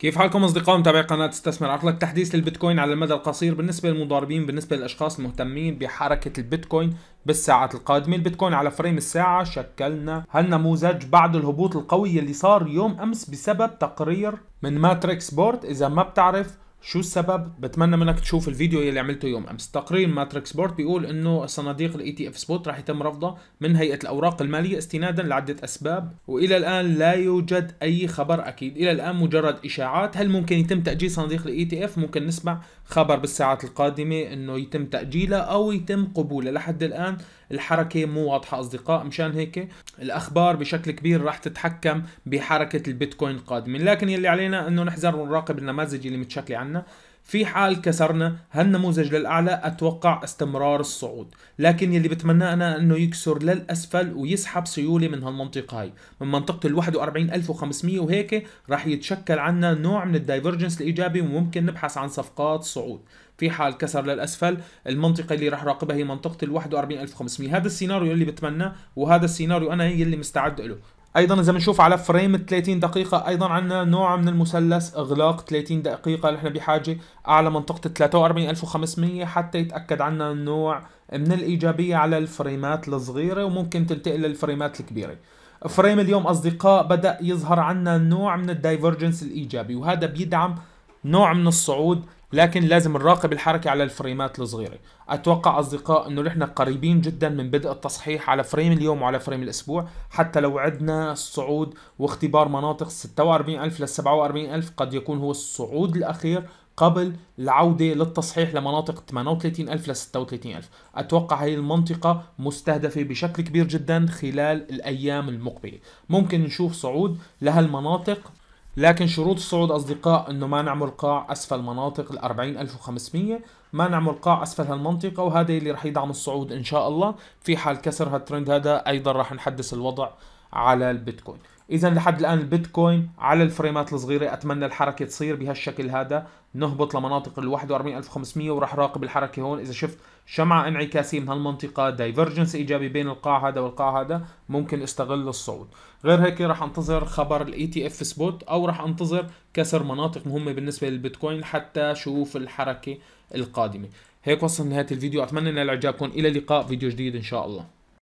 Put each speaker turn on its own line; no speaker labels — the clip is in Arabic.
كيف حالكم اصدقاء متابعي قناه استثمر عقلك تحديث للبيتكوين على المدى القصير بالنسبه للمضاربين بالنسبه للاشخاص المهتمين بحركه البيتكوين بالساعات القادمه البيتكوين على فريم الساعه شكلنا هالنموذج بعد الهبوط القوي اللي صار يوم امس بسبب تقرير من ماتريكس بورد اذا ما بتعرف شو السبب؟ بتمنى منك تشوف الفيديو يلي عملته يوم امس، تقرير ماتريكس بورد بيقول انه صناديق الاي تي اف سبوت رح يتم رفضها من هيئه الاوراق الماليه استنادا لعده اسباب، والى الان لا يوجد اي خبر اكيد، الى الان مجرد اشاعات، هل ممكن يتم تاجيل صناديق الاي تي e اف؟ ممكن نسمع خبر بالساعات القادمه انه يتم تاجيلها او يتم قبولها، لحد الان الحركه مو واضحه اصدقاء، مشان هيك الاخبار بشكل كبير رح تتحكم بحركه البيتكوين قادما، لكن يلي علينا انه نحذر ونراقب النماذج اللي متشكله عنا عنا في حال كسرنا هالنموذج للاعلى اتوقع استمرار الصعود لكن يلي بتمناه انا انه يكسر للاسفل ويسحب سيوله من هالمنطقه هاي من منطقه ال 41500 وهيك راح يتشكل عنا نوع من الدايفرجنس الايجابي وممكن نبحث عن صفقات صعود في حال كسر للاسفل المنطقه اللي راح راقبها هي منطقه ال 41500 هذا السيناريو اللي بتمناه وهذا السيناريو انا يلي مستعد له ايضا اذا بنشوف على فريم 30 دقيقه ايضا عندنا نوع من المثلث اغلاق 30 دقيقه نحن بحاجه اعلى منطقه 43500 حتى يتاكد عنا نوع من الايجابيه على الفريمات الصغيره وممكن تنتقل للفريمات الكبيره فريم اليوم اصدقاء بدا يظهر عنا نوع من الدايفرجنس الايجابي وهذا بيدعم نوع من الصعود لكن لازم نراقب الحركة على الفريمات الصغيرة أتوقع أصدقاء أنه نحن قريبين جدا من بدء التصحيح على فريم اليوم وعلى فريم الأسبوع حتى لو عدنا الصعود واختبار مناطق 46000 لل 47000 قد يكون هو الصعود الأخير قبل العودة للتصحيح لمناطق 38000 36 36000 أتوقع هي المنطقة مستهدفة بشكل كبير جدا خلال الأيام المقبلة ممكن نشوف صعود لهالمناطق لكن شروط الصعود أصدقاء أنه ما نعمل قاع أسفل مناطق ال 40500 ما نعمل قاع أسفل هالمنطقة وهذا اللي رح يدعم الصعود إن شاء الله في حال كسر هالترند هذا أيضا رح نحدث الوضع على البيتكوين اذا لحد الان البيتكوين على الفريمات الصغيره اتمنى الحركه تصير بهالشكل هذا نهبط لمناطق ال 41500 وراح راقب الحركه هون اذا شفت شمعه انعكاسيه من هالمنطقه دايفرجنس ايجابي بين القاع هذا والقاع هذا ممكن استغل الصعود غير هيك راح انتظر خبر الاي تي اف سبوت او راح انتظر كسر مناطق مهمه بالنسبه للبيتكوين حتى شوف الحركه القادمه هيك وصلنا لنهايه الفيديو اتمنى ان اعجابكم الى لقاء فيديو جديد ان شاء الله